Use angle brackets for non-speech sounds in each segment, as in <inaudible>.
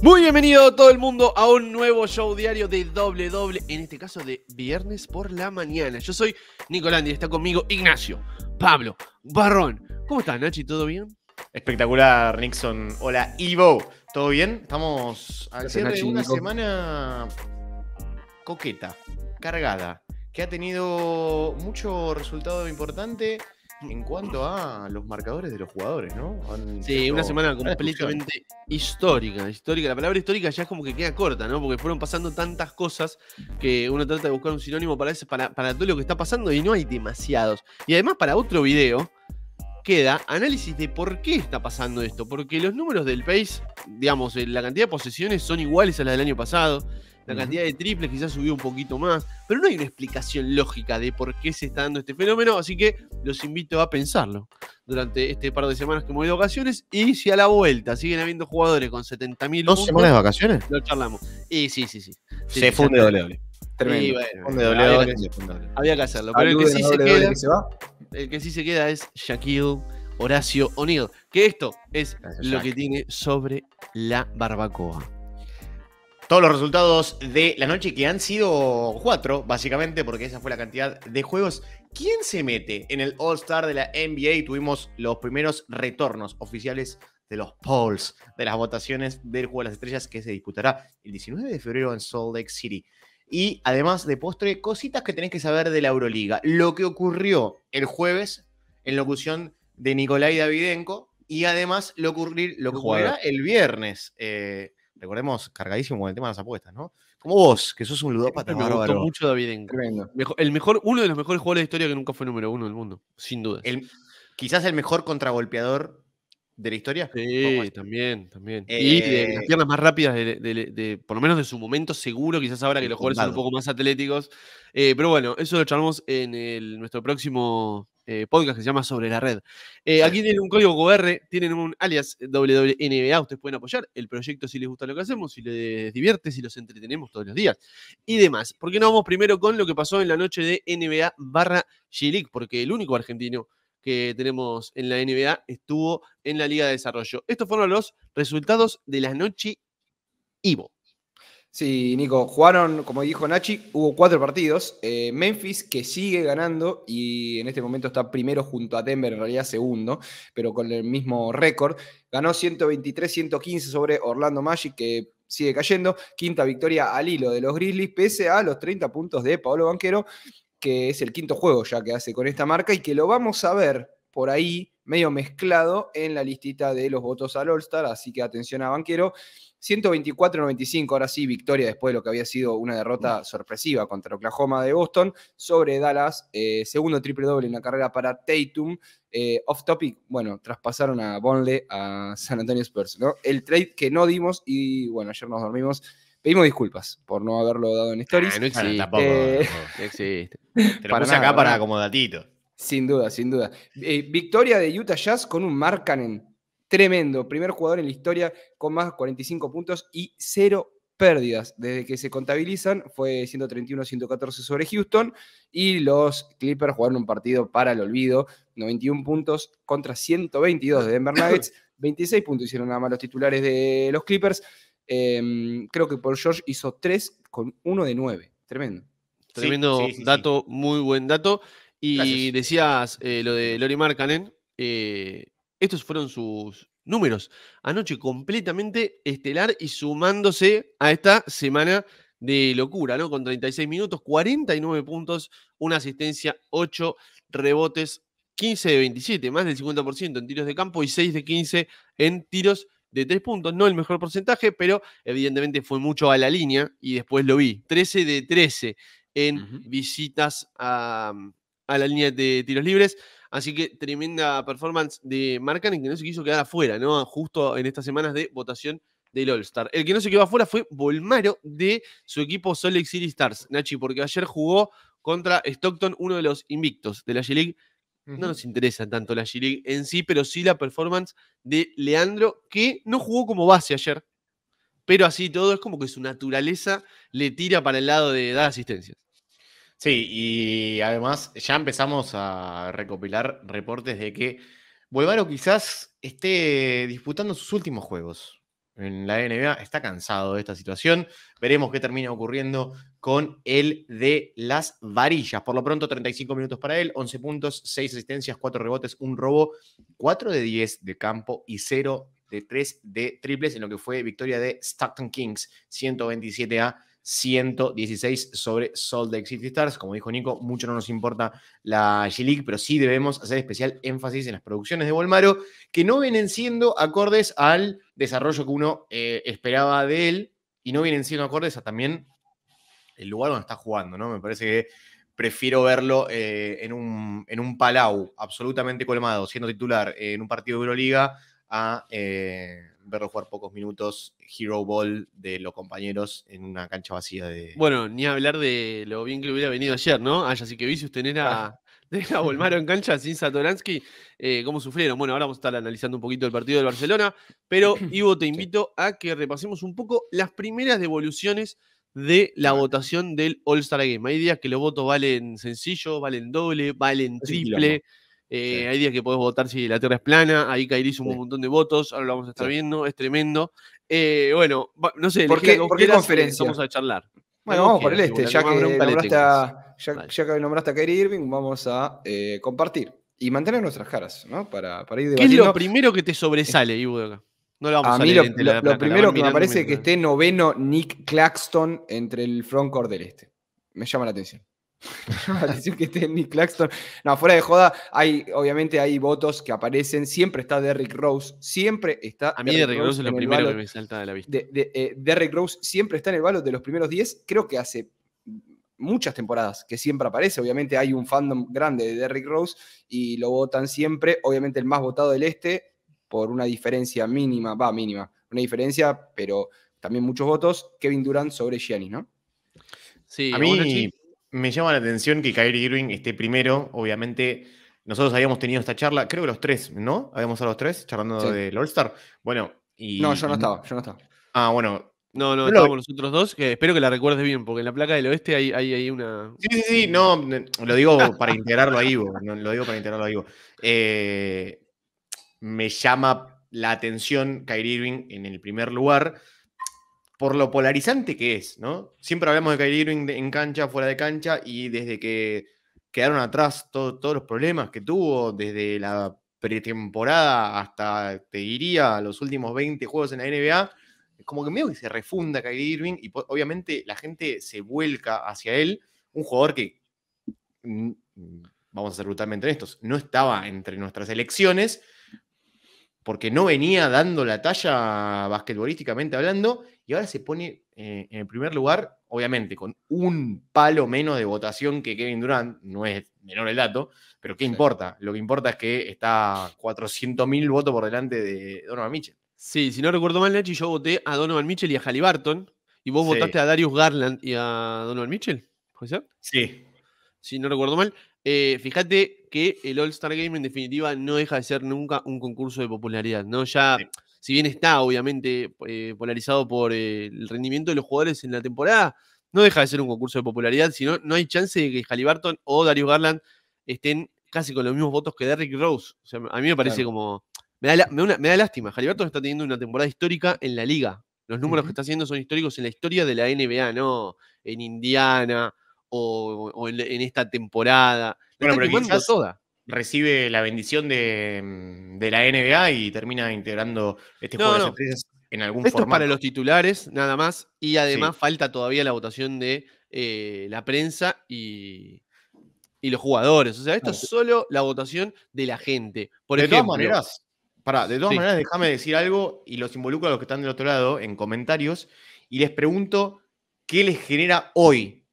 Muy bienvenido todo el mundo a un nuevo show diario de doble doble, en este caso de viernes por la mañana. Yo soy y está conmigo Ignacio, Pablo, Barrón. ¿Cómo estás, Nachi? ¿Todo bien? Espectacular, Nixon. Hola, Ivo. ¿Todo bien? Estamos al cierre de una semana coqueta, cargada, que ha tenido mucho resultado importante en cuanto a los marcadores de los jugadores, ¿no? sí, una semana <laughs> completamente histórica, histórica. La palabra histórica ya es como que queda corta, ¿no? Porque fueron pasando tantas cosas que uno trata de buscar un sinónimo para, ese, para, todo lo que está pasando y no hay demasiados. Y además para otro video queda análisis de por qué está pasando esto. Porque los números del PACE, digamos, eh, la cantidad de posesiones son iguales a las del año pasado la cantidad de triples quizás subió un poquito más, pero no hay una explicación lógica de por qué se está dando este fenómeno, así que los invito a pensarlo durante este par de semanas que hemos ido de vacaciones y si a la vuelta siguen habiendo jugadores con 70.000 ¿Dos semanas de vacaciones? Lo charlamos. Y sí, sí, sí. se funde doble Tremendo. había, que, hacerlo. Pero el que, sí se queda, el que sí se queda es Shaquille Horacio O'Neal Que esto es lo que tiene sobre la barbacoa todos los resultados de la noche, que han sido cuatro, básicamente, porque esa fue la cantidad de juegos. ¿Quién se mete en el All-Star de la NBA? Tuvimos los primeros retornos oficiales de los polls, de las votaciones del Juego de las Estrellas, que se disputará el 19 de febrero en Salt Lake City. Y además de postre, cositas que tenés que saber de la Euroliga. Lo que ocurrió el jueves en locución de Nicolai Davidenko y además lo, que el viernes. Eh, recordemos, cargadísimo con el tema de las apuestas, ¿no? Como vos, que sos un ludópata. Me gustó mucho David el mejor, uno de los mejores jugadores de historia que nunca fue número uno del mundo, sin duda. quizás el mejor contragolpeador de la historia. Sí, también, también. y eh, las piernas más rápidas, de, por lo menos de su momento seguro, quizás ahora que los jugadores son un poco más atléticos. Eh, pero bueno, eso lo charlamos en el, nuestro próximo eh, podcast que se llama Sobre la Red. Eh, aquí tienen un código QR, tienen un alias eh, WNBA, ustedes pueden apoyar el proyecto si les gusta lo que hacemos, si les divierte, si los entretenemos todos los días y demás. ¿Por qué no vamos primero con lo que pasó en la noche de NBA barra g Porque el único argentino que tenemos en la NBA estuvo en la Liga de Desarrollo. Estos fueron los resultados de la noche Ivo. Sí, Nico, jugaron, como dijo Nachi, hubo cuatro partidos. Eh, Memphis, que sigue ganando y en este momento está primero junto a Denver, en realidad segundo, pero con el mismo récord. Ganó 123-115 sobre Orlando Magic, que sigue cayendo. Quinta victoria al hilo de los Grizzlies, pese a los 30 puntos de Pablo Banquero, que es el quinto juego ya que hace con esta marca y que lo vamos a ver por ahí medio mezclado en la listita de los votos al All-Star, así que atención a Banquero. 124-95, ahora sí, victoria después de lo que había sido una derrota sorpresiva contra Oklahoma de Boston sobre Dallas, eh, segundo triple doble en la carrera para Tatum. Eh, off topic, bueno, traspasaron a Bonle a San Antonio Spurs, ¿no? El trade que no dimos y bueno, ayer nos dormimos. Pedimos disculpas por no haberlo dado en stories. Ah, no existe. tampoco, eh, no existe. Te lo puse acá para como datito. Sin duda, sin duda. Eh, victoria de Utah Jazz con un Markkanen tremendo. Primer jugador en la historia con más de 45 puntos y cero pérdidas. Desde que se contabilizan fue 131-114 sobre Houston y los Clippers jugaron un partido para el olvido. 91 puntos contra 122 de Denver <coughs> Nuggets. 26 puntos hicieron nada más los titulares de los Clippers. Em, creo que Paul George hizo 3 con 1 de 9. Tremendo. Tremendo dato, muy buen dato. Y decías eh, lo de Lori marcanen eh, estos fueron sus números. Anoche completamente estelar y sumándose a esta semana de locura, ¿no? Con 36 minutos, 49 puntos, una asistencia, 8 rebotes, 15 de 27, más del 50% en tiros de campo y 6 de 15 en tiros de 3 puntos. No el mejor porcentaje, pero evidentemente fue mucho a la línea y después lo vi. 13 de 13 en visitas a, mm, a la línea de tiros libres. Así que tremenda performance de en que no se quiso quedar afuera, ¿no? Justo en estas semanas de votación del All-Star. El que no se quedó afuera fue Volmaro de su equipo Salt City Stars, Nachi, porque ayer jugó contra Stockton, uno de los invictos de la G-League. No nos interesa tanto la G-League en sí, pero sí la performance de Leandro, que no jugó como base ayer, pero así todo es como que su naturaleza le tira para el lado de dar asistencias. Sí, y además ya empezamos a recopilar reportes de que Bolvaro quizás esté disputando sus últimos juegos en la NBA. Está cansado de esta situación. Veremos qué termina ocurriendo con el de las varillas. Por lo pronto, 35 minutos para él, 11 puntos, 6 asistencias, 4 rebotes, un robo, 4 de 10 de campo y 0 de 3 de triples en lo que fue victoria de Stockton Kings, 127 a 116 sobre sol de City Stars. Como dijo Nico, mucho no nos importa la G-League, pero sí debemos hacer especial énfasis en las producciones de Volmaro, que no vienen siendo acordes al desarrollo que uno eh, esperaba de él y no vienen siendo acordes a también el lugar donde está jugando, ¿no? Me parece que prefiero verlo eh, en, un, Palau absolutamente colmado, siendo titular eh, en un partido de Euroliga, a eh, verlo jugar pocos minutos Hero Ball de los compañeros en una cancha vacía de. Bueno, ni hablar de lo bien que hubiera venido ayer, ¿no? Así sí que vi si a. <laughs> <laughs> era a Volmaro en cancha sin Satoransky, eh, cómo sufrieron. Bueno, ahora vamos a estar analizando un poquito el partido del Barcelona, pero <clears throat> Ivo, te invito a que repasemos un poco las primeras devoluciones de la votación del All-Star Game. Hay días que los votos valen sencillo, valen doble, valen triple. Eh, hay días que podés votar si la Tierra es plana, ahí Kairi hizo un montón de votos, ahora lo vamos a estar viendo, es tremendo. Eh, bueno, no sé, ¿por qué, ¿por conferencia? Vamos a charlar. Bueno, vamos por el este, este ya que, nombraste a, ya, Irving, vamos a eh, compartir y mantener nuestras caras, ¿no? Para, para ir ¿Qué es lo primero que te sobresale, Ivo, acá? No lo vamos a, mí lo, primero que me parece que esté noveno Nick Claxton entre el frontcourt del este. Me llama la atención. <laughs> decir que esté Nick Claxton. No, fuera de joda, hay, obviamente hay votos que aparecen. Siempre está Derrick Rose. Siempre está. A mí Derrick, Rose, es lo primero que me salta de la vista. Eh, Derrick Rose siempre está en el balón de los primeros 10. Creo que hace muchas temporadas que siempre aparece. Obviamente hay un fandom grande de Derrick Rose y lo votan siempre. Obviamente el más votado del este por una diferencia mínima, va mínima, una diferencia, pero también muchos votos. Kevin Durant sobre Giannis, ¿no? Sí, a mí me llama la atención que Kyrie Irving esté primero. Obviamente, nosotros habíamos tenido esta charla, creo que los tres, ¿no? Habíamos estado los tres charlando del All-Star. Bueno, y. No, yo no estaba, yo no estaba. Ah, bueno. No, no, estábamos los otros dos, que espero que la recuerdes bien, porque en la placa del oeste hay, hay, una. Sí, sí, sí, no, lo digo para integrarlo a Ivo. lo digo para integrarlo a eh, me llama la atención Kyrie Irving en el primer lugar por lo polarizante que es, ¿no? Siempre hablamos de Kyrie Irving en cancha, fuera de cancha, y desde que quedaron atrás todos los problemas que tuvo, desde la pretemporada hasta, te diría, los últimos 20 juegos en la NBA, es como que medio que se refunda Kyrie Irving y obviamente la gente se vuelca hacia él, un jugador que, mm, vamos a ser brutalmente honestos, no estaba entre nuestras elecciones porque no venía dando la talla basquetbolísticamente hablando y ahora se pone eh, en el primer lugar, obviamente, con un palo menos de votación que Kevin Durant, no es menor el dato, pero ¿qué importa? Lo que importa es que está 400.000 votos por delante de Donovan Mitchell. Sí, si no recuerdo mal, Nachi, yo voté a Donovan Mitchell y a Halliburton, y vos votaste a Darius Garland y a Donovan Mitchell, ¿puede ser? Sí. Si no recuerdo mal, eh, fíjate que el All-Star Game en definitiva no deja de ser nunca un concurso de popularidad, ¿no? Ya si bien está obviamente eh, polarizado por eh, el rendimiento de los jugadores en la temporada, no deja de ser un concurso de popularidad, sino no hay chance de que Halliburton o Darius Garland estén casi con los mismos votos que Derrick Rose. O sea, a mí me parece como... Me da, lástima, Halliburton está teniendo una temporada histórica en la liga. Los números que está haciendo son históricos en la historia de la NBA, no en Indiana o, en, esta temporada. bueno, pero toda recibe la bendición de, mm, la NBA y termina integrando este juego de en algún Esto Es para los titulares, nada más. Y además falta todavía la votación de eh, la prensa y, los jugadores. O sea, esto es solo la votación de la gente. de todas maneras, Para de todas maneras, déjame decir algo y los involucro a los que están del otro lado en comentarios y les pregunto qué les genera hoy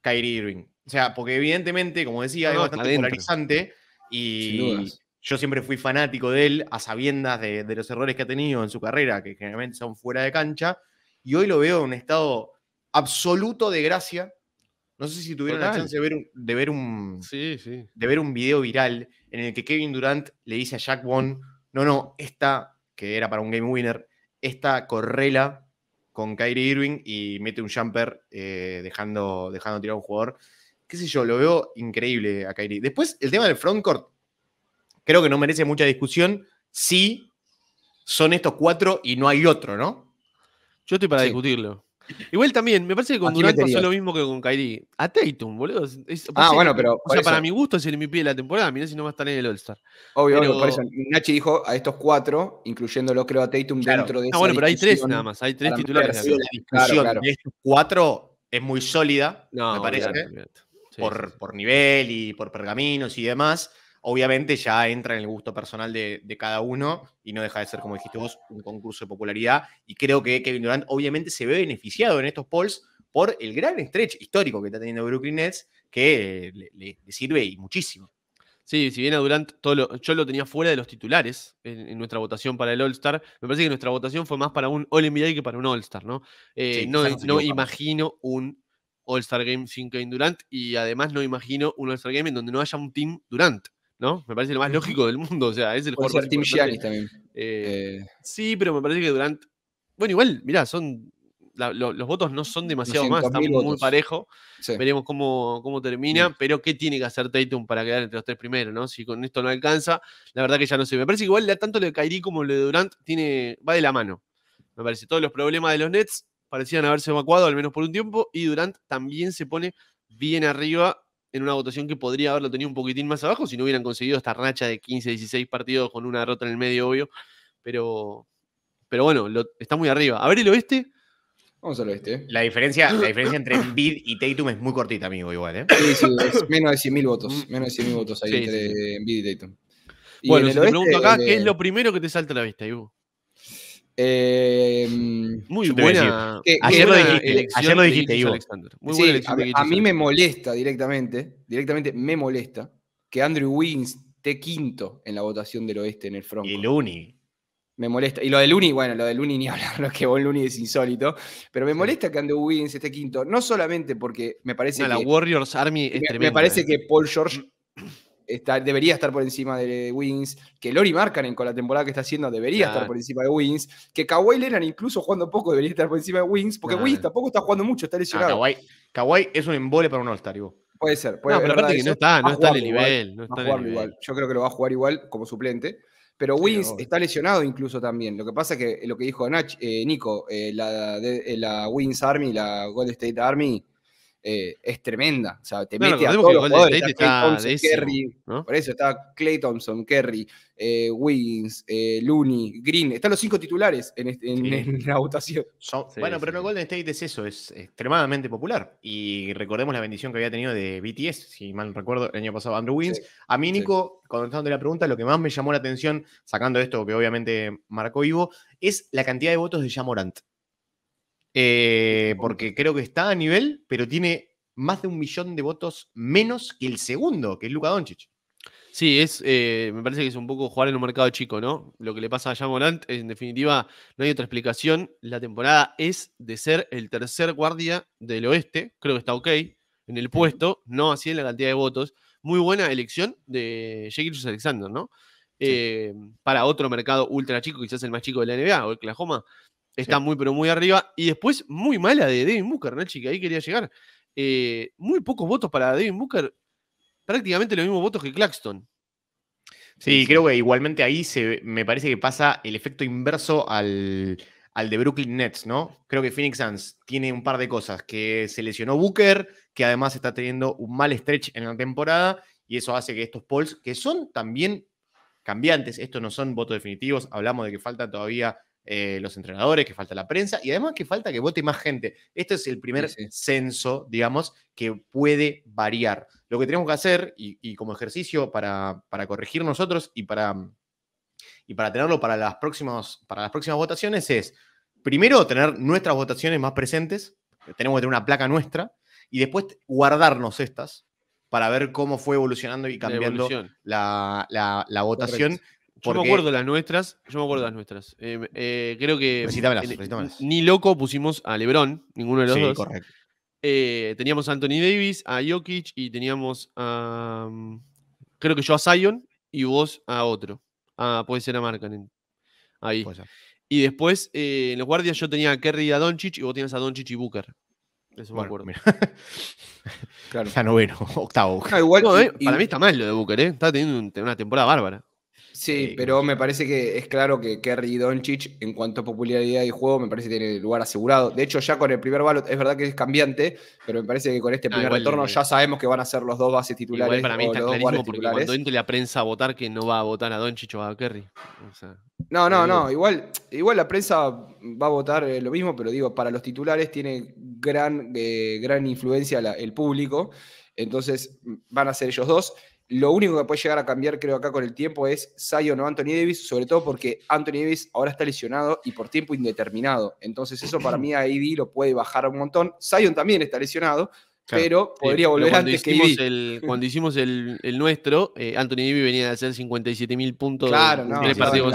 Kyrie Irving. O sea, porque evidentemente, como decía, es bastante polarizante y yo siempre fui fanático de él a sabiendas de, los errores que ha tenido en su carrera, que generalmente son fuera de cancha, y hoy lo veo en un estado absoluto de gracia. No sé si tuvieron la chance de ver, un, de, ver un, video viral en el que Kevin Durant le dice a Jack Bond, no, no, esta, que era para un game winner, esta correla con Kyrie Irving y mete un jumper eh, dejando, dejando tirar a un jugador qué sé yo, lo veo increíble a Kairi. Después, el tema del frontcourt, creo que no merece mucha discusión si son estos cuatro y no hay otro, ¿no? Yo estoy para discutirlo. Igual también, me parece que con Durant pasó lo mismo que con Kairi. A Tatum, boludo. ah, pues, bueno, pero. O sea, para mi gusto es el MVP de la temporada. Mirá si no va a estar en el All-Star. Obvio, pero... obvio, Nachi dijo a estos cuatro, incluyéndolo, creo, a Tatum dentro de Ah, bueno, pero hay tres nada más. Hay tres titulares. La discusión de estos cuatro es muy sólida, me parece por, nivel y por pergaminos y demás, obviamente ya entra en el gusto personal de, cada uno y no deja de ser, como dijiste vos, un concurso de popularidad. Y creo que Kevin Durant obviamente se ve beneficiado en estos polls por el gran stretch histórico que está teniendo Brooklyn Nets, que le, sirve y muchísimo. Sí, si bien a Durant todo yo lo tenía fuera de los titulares en, nuestra votación para el All-Star, me parece que nuestra votación fue más para un All-NBA que para un All-Star, ¿no? Eh, no, no imagino un All-Star Game sin Kevin Durant y además no imagino un All-Star Game en donde no haya un Team Durant. ¿no? Me parece lo más lógico del mundo. O sea, es el mejor jugador. también. Eh, eh. Sí, pero me parece que Durant. Bueno, igual, mirá, son. los votos no son demasiado más, están muy parejos, Veremos cómo, termina, pero qué tiene que hacer Tatum para quedar entre los tres primeros, ¿no? Si con esto no alcanza, la verdad que ya no sé. Me parece que igual tanto lo de Kairi como lo de Durant tiene, va de la mano. Me parece todos los problemas de los Nets parecían haberse evacuado, al menos por un tiempo, y Durant también se pone bien arriba en una votación que podría haberlo tenido un poquitín más abajo si no hubieran conseguido esta racha de 15, 16 partidos con una derrota en el medio, obvio. Pero, pero bueno, está muy arriba. A ver el oeste. Vamos al oeste. La diferencia, la diferencia entre <coughs> y Tatum es muy cortita, amigo, igual. ¿eh? Sí, es menos de 100.000 votos. Mm. Menos de 100.000 votos ahí entre y Tatum. bueno, pregunto acá, ¿qué es lo primero que te salta a la vista, Ivo? Em, muy buena. ayer, lo dijiste, ayer, lo Muy sí, buena a, mí me molesta directamente, directamente me molesta que Andrew Wiggins esté quinto en la votación del oeste en el front. el Uni Me molesta. Y lo del Uni bueno, lo del Uni ni <laughs> hablar, lo que vos Uni es insólito. Pero me molesta que Andrew Wiggins esté quinto, no solamente porque me parece que. la Warriors Army es me, me parece eh. que Paul George debería estar por encima de Wings que Lori Markkanen con la temporada que está haciendo debería estar por encima de Wings que Kawhi Leonard incluso jugando poco debería estar por encima de Wings porque Wings tampoco está jugando mucho, está lesionado. Kawhi, es un embole para un all Puede ser. no, está, no está en nivel. Yo creo que lo va a jugar igual como suplente. Pero Wings está lesionado incluso también. Lo que pasa es que lo que dijo Nach, eh, Nico, eh, eh, la, Wings la Army, la Gold State Army, eh, es tremenda. O sea, te mete a Por eso está Clay Thompson, Kerry, eh, Wiggins, eh, Looney, Green. Están los cinco titulares en, este, la votación. bueno, pero el Golden State es eso, es extremadamente popular. Y recordemos la bendición que había tenido de BTS, si mal recuerdo, el año pasado Andrew Wiggins. A mí, Nico, dando la pregunta, lo que más me llamó la atención, sacando esto que obviamente marcó Ivo, es la cantidad de votos de Jamorant. Eh, porque creo que está a nivel, pero tiene más de un millón de votos menos que el segundo, que es Luka Doncic. Sí, es, eh, me parece que es un poco jugar en un mercado chico, ¿no? Lo que le pasa a Jean en definitiva, no hay otra explicación. La temporada es de ser el tercer guardia del oeste, creo que está ok, en el puesto, no así en la cantidad de votos. Muy buena elección de Jekyll Alexander, ¿no? Eh, para otro mercado ultra chico, quizás el más chico de la NBA, o Oklahoma. Está muy, pero muy arriba. Y después, muy mala de Devin Booker, ¿no, que ahí quería llegar. Eh, muy pocos votos para Devin Booker. Prácticamente los mismos votos que Claxton. Sí, creo que igualmente ahí se, me parece que pasa el efecto inverso al, al de Brooklyn Nets, ¿no? Creo que Phoenix Suns tiene un par de cosas, que se lesionó Booker, que además está teniendo un mal stretch en la temporada, y eso hace que estos polls, que son también cambiantes, estos no son votos definitivos, hablamos de que falta todavía eh, los entrenadores, que falta la prensa y además que falta que vote más gente. Este es el primer censo, digamos, que puede variar. Lo que tenemos que hacer y, como ejercicio para, para, corregir nosotros y para, y para tenerlo para las, próximas, para las próximas votaciones es, primero, tener nuestras votaciones más presentes, tenemos que tener una placa nuestra, y después guardarnos estas para ver cómo fue evolucionando y cambiando la, votación. Yo me acuerdo las nuestras. Yo me acuerdo las nuestras. Eh, eh, creo que. Ni loco pusimos a Lebron, ninguno de los sí, dos. Correcto. Eh, teníamos a Anthony Davis, a Jokic y teníamos a. Mm, creo que yo a Zion y vos a otro. Ah, puede ser a Markanen. Ahí. Y después en los guardias yo tenía a Kerry y a Doncic y vos tenías a Doncic y Booker. Eso me acuerdo. <laughs> claro. O noveno, <laughs> octavo. para mí está mal lo de Booker, ¿eh? Está teniendo una temporada bárbara. Sí, eh, pero me parece que es claro que Kerry y Doncic, en cuanto a popularidad y juego, me parece que tiene lugar asegurado. De hecho, ya con el primer balón, es verdad que es cambiante, pero me parece que con este ah, primer retorno ya sabemos que van a ser los dos bases titulares. Igual para mí está clarísimo porque cuando entre la prensa a votar que no va a votar a Doncic o a Kerry. no, no, no. Igual, igual la prensa va a votar eh, lo mismo, pero digo, para los titulares tiene gran, eh, gran influencia el público. Entonces mm, van a ser ellos dos. Lo único que puede llegar a cambiar, creo, acá con el tiempo es Zion o Anthony Davis, sobre todo porque Anthony Davis ahora está lesionado y por tiempo indeterminado. Entonces, eso para <clears throat> mí a AD lo puede bajar un montón. Zion también está lesionado, pero podría volver antes que <laughs> cuando hicimos el, nuestro, eh, Anthony Divi venía de hacer 57 mil puntos en el partido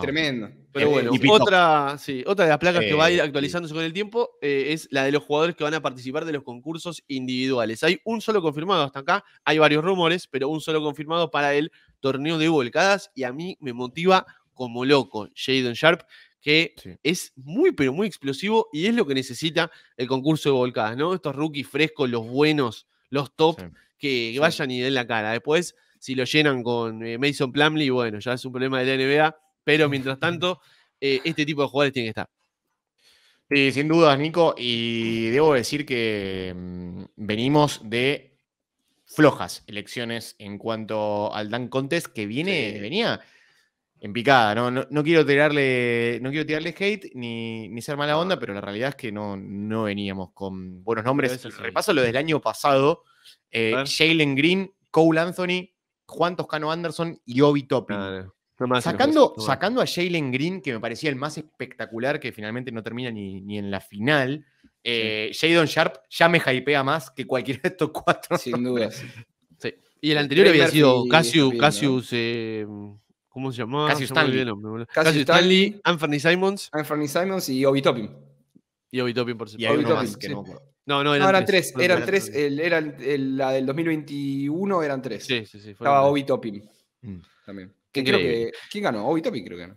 Tremendo. Pero eh, bueno, otra, otra de las placas que va a ir eh, actualizándose con el tiempo es la de los jugadores que van a participar de los concursos individuales. Hay un solo confirmado hasta acá, hay varios rumores, pero un solo confirmado para el torneo de volcadas y a mí me motiva como loco Jaden Sharp, que es muy, pero muy explosivo y es lo que necesita el concurso de volcadas, ¿no? Estos rookies frescos, los buenos, los top, que, vayan y den la cara. Después, si lo llenan con eh, Mason Plumley, bueno, ya es un problema de la NBA, pero mientras <laughs> tanto, eh, este tipo de jugadores tiene que estar. Sí, sin dudas, Nico, y debo decir que mm, venimos de flojas elecciones en cuanto al Dan Contes, que viene, venía en picada, ¿no? No, quiero tirarle, no quiero tirarle hate ni, ser mala onda, pero la realidad es que no, no veníamos con buenos nombres. Repaso lo del año pasado. Eh, Jalen Green, Cole Anthony, Juan Toscano Anderson y Obi Toppin. sacando, sacando a Jalen Green, que me parecía el más espectacular, que finalmente no termina ni, en la final. Eh, Jadon Sharp ya me hypea más que cualquiera de estos cuatro. Sin duda. <laughs> Y el anterior había sido Cassius, Cassius eh, ¿Cómo se llamaba? Casi Stanley. Casi Stanley, Anthony Simons. Anthony Simons y Obi Topin. Y Obi Topin por supuesto. Y Obi que no No, no, eran, tres. Eran tres. El, el, la del 2021 eran tres. Sí, sí, sí. Estaba Obi mm. También. ¿Quién ganó? Obi Topin creo que ganó.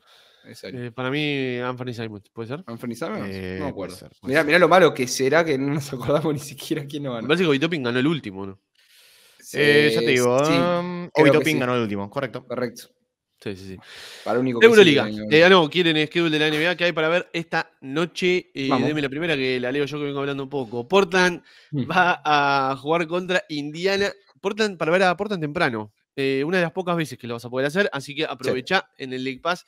Eh, para mí, Anthony Simons, ¿puede ser? ¿Anthony Simons? Eh, no me acuerdo. mira mirá, lo malo que será que no nos <laughs> acordamos ni siquiera quién ganó. Me parece que Obi ganó el último, ¿no? Sí, eh, ya te digo. Um, Obi ganó el último, correcto. Correcto. Sí, sí, sí. Para único que Eh, no, quieren schedule de la NBA que hay para ver esta noche. Eh, deme la primera que la leo yo que vengo hablando un poco. Portland mm. va a jugar contra Indiana. Portland, para ver a Portland temprano. Eh, una de las pocas veces que lo vas a poder hacer, así que aprovecha en el League Pass.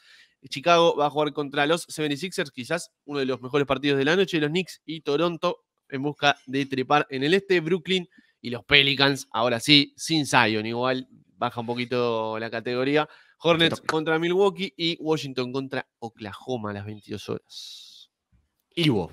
Chicago va a jugar contra los 76ers, quizás uno de los mejores partidos de la noche. Los Knicks y Toronto en busca de trepar en el este. Brooklyn y los Pelicans, ahora sí, sin Zion, igual baja un poquito la categoría Hornets contra Milwaukee y Washington contra Oklahoma a las 22 horas. Ivo.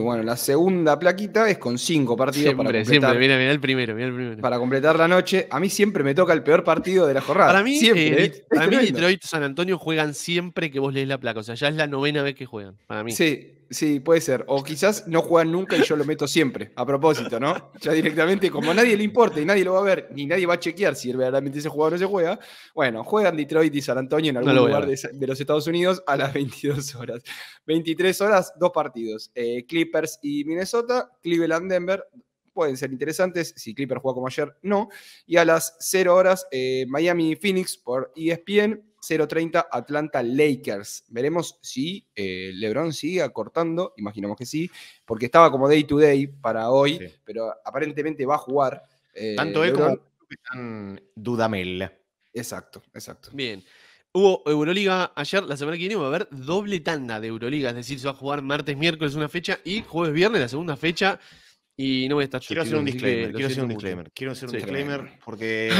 bueno, la segunda plaquita es con cinco partidos para completar. Siempre, mira, mira el primero, el primero. Para completar la noche, a mí siempre me toca el peor partido de la jornada. Para mí, eh, siempre, ¿eh? para mí Detroit San Antonio juegan siempre que vos lees la placa. O sea, ya es la novena vez que juegan. Para mí. Sí, sí, puede ser. O quizás no juegan nunca y yo lo meto siempre, a propósito, ¿no? Ya directamente, como a nadie le importa y nadie lo va a ver, ni nadie va a chequear si verdaderamente ese jugador no se juega, bueno, juegan Detroit y San Antonio en algún lugar de, los Estados Unidos a las 22 <laughs> horas. 23 horas, dos partidos. Eh, Clippers y Minnesota, Cleveland, Denver, pueden ser interesantes. Si Clippers juega como ayer, no. Y a las 0 horas, eh, Miami Phoenix por ESPN. 0.30 Atlanta Lakers. Veremos si eh, LeBron sigue acortando, imaginamos que sí, porque estaba como day to day para hoy, pero aparentemente va a jugar. Eh, Tanto él como Dudamel. Exacto, exacto. Bien. Hubo Euroliga ayer, la semana que viene va a haber doble tanda de Euroliga, es decir, se va a jugar martes, miércoles una fecha y jueves, viernes la segunda fecha. Y no voy a estar Quiero hacer un disclaimer, quiero hacer un disclaimer, quiero hacer un disclaimer porque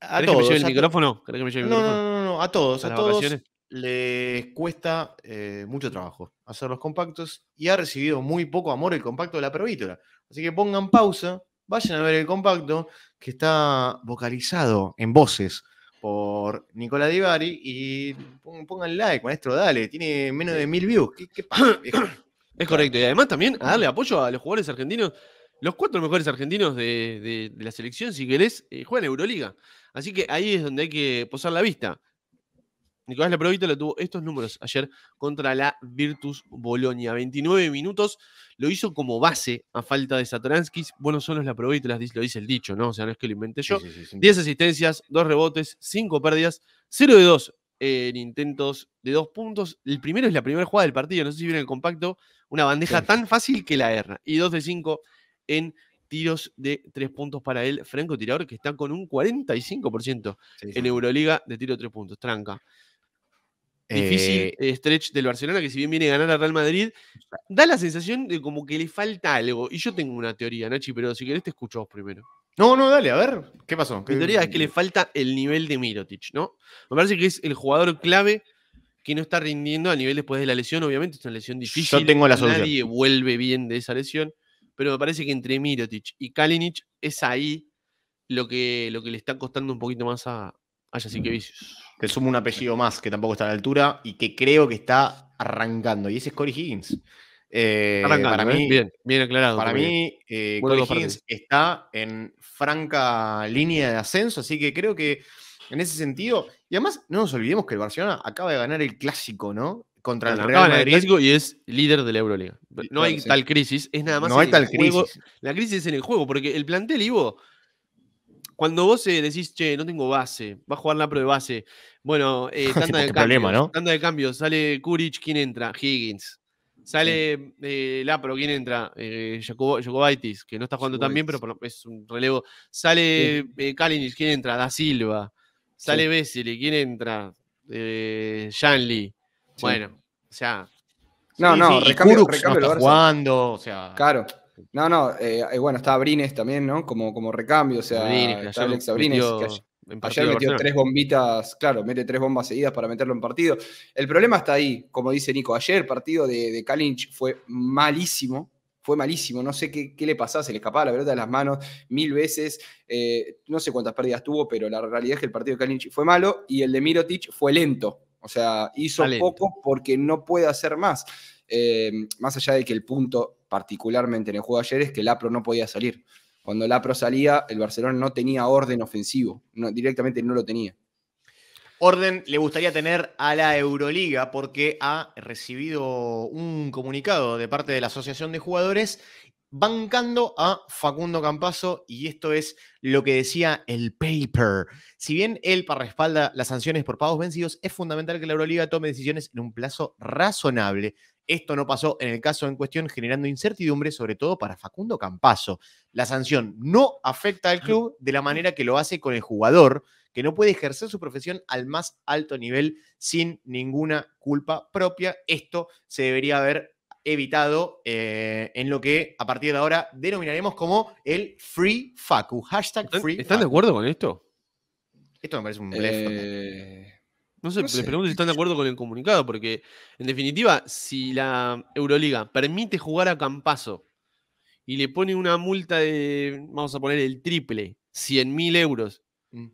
¿Querés me lleve el micrófono? no, No, no, a todos, a, todos les cuesta eh, mucho trabajo hacer los compactos y ha recibido muy poco amor el compacto de la pervítola. Así que pongan pausa, vayan a ver el compacto que está vocalizado en voces por Nicola Divari y pongan like, maestro, dale, tiene menos de mil views. <coughs> es correcto, y además también a ah. darle apoyo a los jugadores argentinos. Los cuatro mejores argentinos de, la selección, si querés, eh, juegan Euroliga. Así que ahí es donde hay que posar la vista. Nicolás Laprovita lo tuvo estos números ayer contra la Virtus Bolonia. 29 minutos, lo hizo como base a falta de Satoransky. Bueno, son los Laprovita, las, lo dice el dicho, ¿no? O sea, no es que lo inventé yo. 10 asistencias, 2 rebotes, 5 pérdidas, 0 de 2 en intentos de 2 puntos. El primero es la primera jugada del partido, no sé si viene el compacto, una bandeja tan fácil que la erra. Y 2 de 5 en tiros de tres puntos para él Franco Tirador que está con un 45% en Euroliga de tiro de tres puntos. Tranca. Difícil eh, stretch del Barcelona, que si bien viene a ganar a Real Madrid, da la sensación de como que le falta algo. Y yo tengo una teoría, Nachi, pero si querés te escucho vos primero. No, no, dale, a ver, ¿qué pasó? Mi teoría es que le falta el nivel de Mirotic, ¿no? Me parece que es el jugador clave que no está rindiendo a nivel después de la lesión, obviamente, es una lesión difícil. tengo la Nadie vuelve bien de esa lesión pero me parece que entre Mirotic y Kalinic es ahí lo que, lo que le está costando un poquito más a, a Vicius. Te sumo un apellido más que tampoco está a la altura y que creo que está arrancando, y ese es Corey Higgins. Eh, arrancando, para ¿eh? mí, bien, bien aclarado. Para mí, eh, Corey Higgins está en franca línea de ascenso, así que creo que en ese sentido, y además no nos olvidemos que el Barcelona acaba de ganar el clásico, ¿no? contra el Real Riesgo y es líder de la Euroliga. No hay tal crisis, es nada más. No hay tal crisis. La crisis es en el juego, porque el plantel, Ivo, cuando vos eh, decís, che, no tengo base, va a jugar la pro de base, bueno, eh, <laughs> de este cambio, de sale Kuric, ¿quién entra? Higgins. Sale la pro, eh, Lapro, ¿quién entra? Eh, Jacobaitis, que no está jugando tan bien, pero es un relevo. Sale sí. Eh, Kalinic, ¿quién entra? Da Silva. Sale Vesely, ¿quién entra? Eh, Shanley. Bueno, o sea. No, no, recambio, recambio no está jugando, o sea. Claro. No, no, eh, bueno, está Abrines también, ¿no? Como, como recambio, o sea, Alex Abrines. que ayer, metió tres bombitas, claro, mete tres bombas seguidas para meterlo en partido. El problema está ahí, como dice Nico, ayer el partido de, Kalinch fue malísimo, fue malísimo, no sé qué, le pasaba, se le escapaba la pelota de las manos mil veces, eh, no sé cuántas pérdidas tuvo, pero la realidad es que el partido de Kalinch fue malo y el de Mirotic fue lento. O sea, hizo poco porque no puede hacer más. Eh, más allá de que el punto, particularmente en el juego de ayer, es que Lapro no podía salir. Cuando Lapro salía, el Barcelona no tenía orden ofensivo, no, directamente no lo tenía. Orden le gustaría tener a la Euroliga porque ha recibido un comunicado de parte de la Asociación de Jugadores bancando a Facundo Campaso, y esto es lo que decía el paper. Si bien él respalda las sanciones por pagos vencidos, es fundamental que la Euroliga tome decisiones en un plazo razonable. Esto no pasó en el caso en cuestión, generando incertidumbre, sobre todo para Facundo Campaso. La sanción no afecta al club de la manera que lo hace con el jugador, que no puede ejercer su profesión al más alto nivel sin ninguna culpa propia. Esto se debería haber evitado eh, en lo que a partir de ahora denominaremos como el Free Facu. Hashtag Free ¿Están, de acuerdo con esto? Esto me parece un blef. Eh, no sé, les pregunto si están de acuerdo con el comunicado, porque en definitiva, si la Euroliga permite jugar a Campaso y le pone una multa de, vamos a poner el triple, 100 mil euros, mm.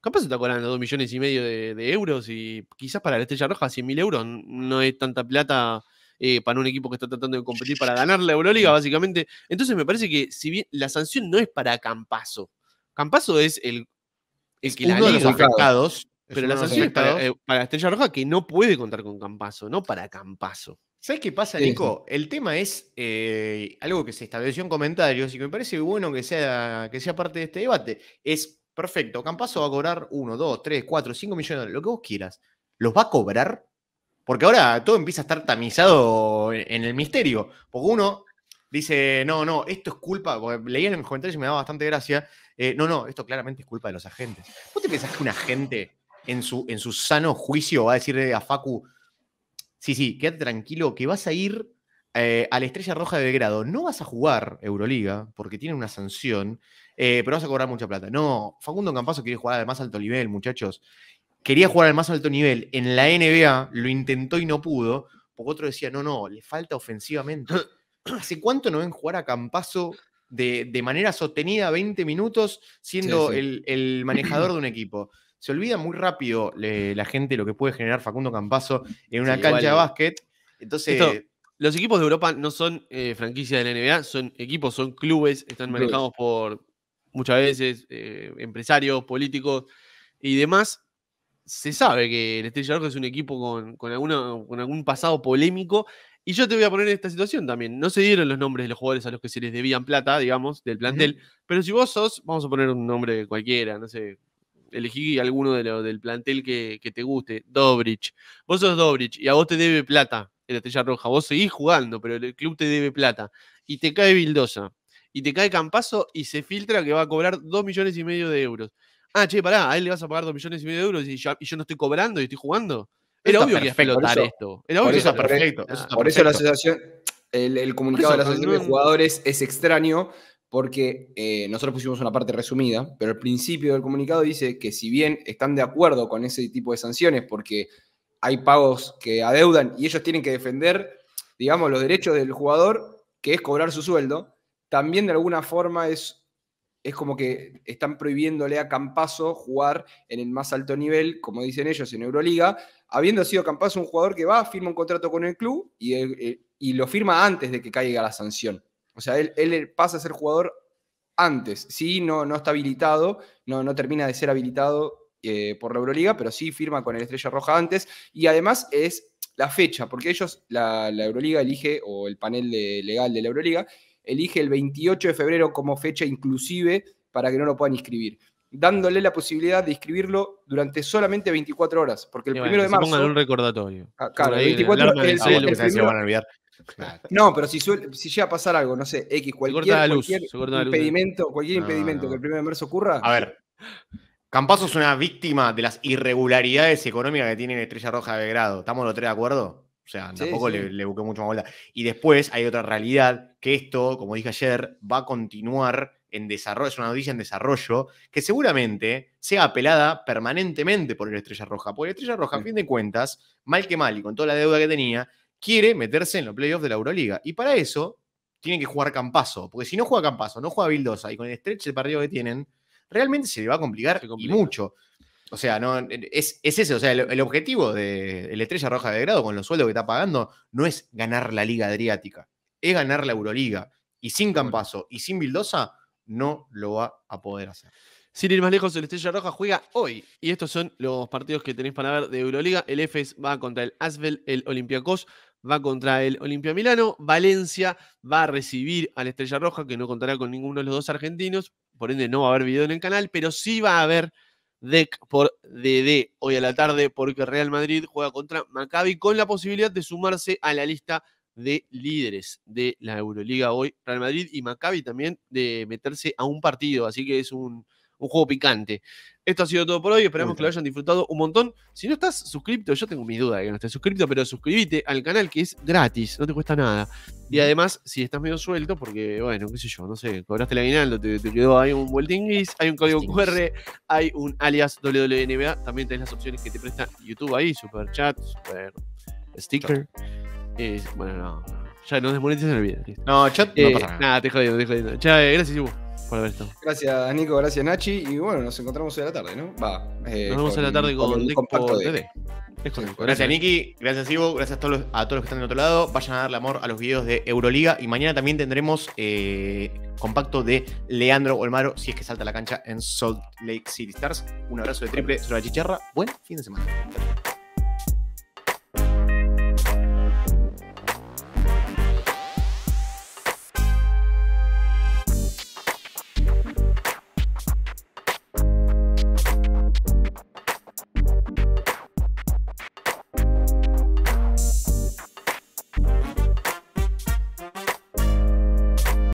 Campaso está cobrando 2 millones y medio de, euros y quizás para la Estrella Roja 100 mil euros no es tanta plata eh, para un equipo que está tratando de competir para ganar la Euroliga, básicamente. Entonces me parece que si bien la sanción no es para Campazo, Campazo es el, el que la liga, afectados, pero la sanción es para, la eh, Estrella Roja que no puede contar con Campazo, no para Campazo. ¿Sabes qué pasa, Nico? El tema es eh, algo que se estableció en comentarios y que me parece bueno que sea, que sea parte de este debate. Es perfecto, Campazo va a cobrar 1, 2, 3, 4, 5 millones de dólares, lo que vos quieras. ¿Los va a cobrar? Porque ahora todo empieza a estar tamizado en el misterio. Porque uno dice, no, no, esto es culpa. Leí en los comentarios y me daba bastante gracia. Eh, no, no, esto claramente es culpa de los agentes. ¿Vos te pensás que un agente en su, en su sano juicio va a decirle a Facu, sí, sí, quédate tranquilo, que vas a ir eh, a la Estrella Roja de Belgrado. No vas a jugar Euroliga porque tiene una sanción, eh, pero vas a cobrar mucha plata. No, Facundo Campazo quiere jugar al más alto nivel, muchachos quería jugar al más alto nivel. En la NBA lo intentó y no pudo. Porque otro decía, no, no, le falta ofensivamente. <clears throat> ¿Hace cuánto no ven jugar a Campazo de, manera sostenida 20 minutos siendo El, manejador de un equipo? Se olvida muy rápido la gente lo que puede generar Facundo Campazo en una cancha de básquet. Entonces. los equipos de Europa no son eh, franquicia franquicias de la NBA, son equipos, son clubes, están manejados por muchas veces eh, empresarios, políticos y demás se sabe que el Estrella Roja es un equipo con, con, con algún pasado polémico. Y yo te voy a poner en esta situación también. No se dieron los nombres de los jugadores a los que se les debían plata, digamos, del plantel. Pero si vos sos, vamos a poner un nombre cualquiera, no sé, elegí alguno de lo, del plantel que, te guste, Dobrich. Vos sos Dobrich y a vos te debe plata el Estrella Roja. Vos seguís jugando, pero el club te debe plata. Y te cae Vildosa. Y te cae Campazo y se filtra que va a cobrar dos millones y medio de euros ah, che, pará, a él le vas a pagar dos millones y medio de euros y yo, no estoy cobrando y estoy jugando. Era obvio que iba a explotar esto. Era obvio por eso, perfecto, por eso la asociación, el, comunicado de la asociación de jugadores es extraño porque eh, nosotros pusimos una parte resumida, pero el principio del comunicado dice que si bien están de acuerdo con ese tipo de sanciones porque hay pagos que adeudan y ellos tienen que defender, digamos, los derechos del jugador, que es cobrar su sueldo, también de alguna forma es es como que están prohibiéndole a Campaso jugar en el más alto nivel, como dicen ellos, en Euroliga, habiendo sido Campaso un jugador que va, firma un contrato con el club y, eh, eh, lo firma antes de que caiga la sanción. O sea, él, pasa a ser jugador antes. Sí, no, no está habilitado, no, no termina de ser habilitado eh, por la Euroliga, pero sí firma con el Estrella Roja antes. Y además es la fecha, porque ellos, la, Euroliga elige, o el panel legal de la Euroliga, elige el 28 de febrero como fecha inclusive para que no lo puedan inscribir, dándole la posibilidad de inscribirlo durante solamente 24 horas, porque el primero de marzo... Pongan un recordatorio. Ah, claro, el 24 No, pero si, llega a pasar algo, no sé, X, cualquier, impedimento, cualquier impedimento que el primero de marzo ocurra... A ver, Campazo es una víctima de las irregularidades económicas que tiene Estrella Roja de grado. ¿Estamos los tres de acuerdo? O sea, tampoco Le, busqué mucho más bola. Y después hay otra realidad, que esto, como dije ayer, va a continuar en desarrollo, es una noticia en desarrollo, que seguramente sea apelada permanentemente por el Estrella Roja. Porque el Estrella Roja, a fin de cuentas, mal que mal y con toda la deuda que tenía, quiere meterse en los playoffs de la Euroliga. Y para eso tienen que jugar Campaso, porque si no juega Campaso, no juega Bildosa y con el estrecho de partido que tienen, realmente se le va a complicar y mucho. O sea, no, es, ese. O sea, el, objetivo de la Estrella Roja de Grado con los sueldos que está pagando no es ganar la Liga Adriática, es ganar la Euroliga. Y sin Campaso y sin Vildosa no lo va a poder hacer. Sin ir más lejos, el Estrella Roja juega hoy. Y estos son los partidos que tenéis para ver de Euroliga. El EFES va contra el Asvel, el Olympiacos va contra el Olimpia Milano. Valencia va a recibir al Estrella Roja, que no contará con ninguno de los dos argentinos. Por ende, no va a haber video en el canal, pero sí va a haber Deck por DD hoy a la tarde porque Real Madrid juega contra Maccabi con la posibilidad de sumarse a la lista de líderes de la Euroliga hoy, Real Madrid y Maccabi también de meterse a un partido, así que es un un juego picante. Esto ha sido todo por hoy. Esperamos que lo hayan disfrutado un montón. Si no estás suscripto, yo tengo mi duda de que no estés suscrito pero suscríbete al canal que es gratis, no te cuesta nada. Y además, si estás medio suelto, porque, bueno, qué sé yo, no sé, cobraste la aguinaldo, te, quedó ahí un vueltinguis, hay un código QR, hay un alias WNBA. también tenés las opciones que te presta YouTube ahí, super chat, super sticker. Eh, bueno, no, ya no en el video. No, chat, eh, pasa nada. te jodido, te jodido. Chao, gracias, Gracias, Nico, gracias, Nachi. Y bueno, nos encontramos hoy a la tarde, ¿no? Va. Eh, nos vemos en la tarde con, Compacto de... Gracias, gracias, Niki. Gracias, Ivo. Gracias a todos, los, a todos los que están del otro lado. Vayan a darle amor a los videos de Euroliga. Y mañana también tendremos eh, compacto de Leandro Olmaro, si es que salta la cancha en Salt Lake City Stars. Un abrazo de triple sobre la chicharra. Buen fin de semana.